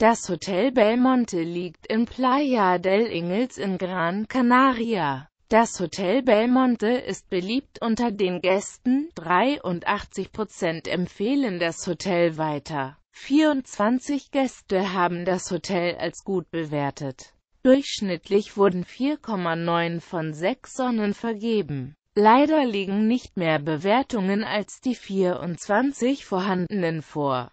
Das Hotel Belmonte liegt in Playa del Ingles in Gran Canaria. Das Hotel Belmonte ist beliebt unter den Gästen, 83% empfehlen das Hotel weiter. 24 Gäste haben das Hotel als gut bewertet. Durchschnittlich wurden 4,9 von 6 Sonnen vergeben. Leider liegen nicht mehr Bewertungen als die 24 vorhandenen vor.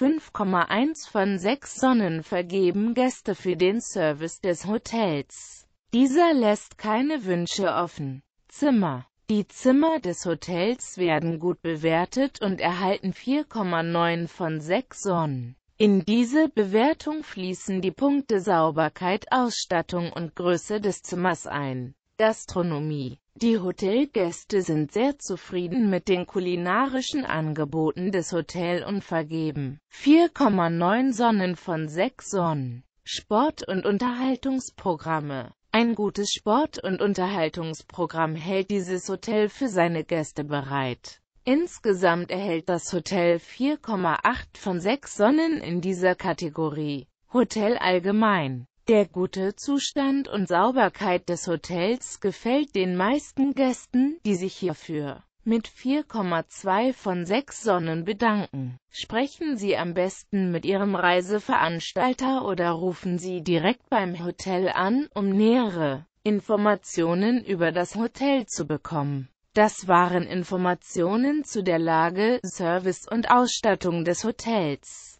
5,1 von 6 Sonnen vergeben Gäste für den Service des Hotels. Dieser lässt keine Wünsche offen. Zimmer Die Zimmer des Hotels werden gut bewertet und erhalten 4,9 von 6 Sonnen. In diese Bewertung fließen die Punkte Sauberkeit, Ausstattung und Größe des Zimmers ein. Gastronomie die Hotelgäste sind sehr zufrieden mit den kulinarischen Angeboten des Hotel und vergeben 4,9 Sonnen von 6 Sonnen. Sport- und Unterhaltungsprogramme Ein gutes Sport- und Unterhaltungsprogramm hält dieses Hotel für seine Gäste bereit. Insgesamt erhält das Hotel 4,8 von 6 Sonnen in dieser Kategorie. Hotel allgemein der gute Zustand und Sauberkeit des Hotels gefällt den meisten Gästen, die sich hierfür mit 4,2 von 6 Sonnen bedanken. Sprechen Sie am besten mit Ihrem Reiseveranstalter oder rufen Sie direkt beim Hotel an, um nähere Informationen über das Hotel zu bekommen. Das waren Informationen zu der Lage, Service und Ausstattung des Hotels.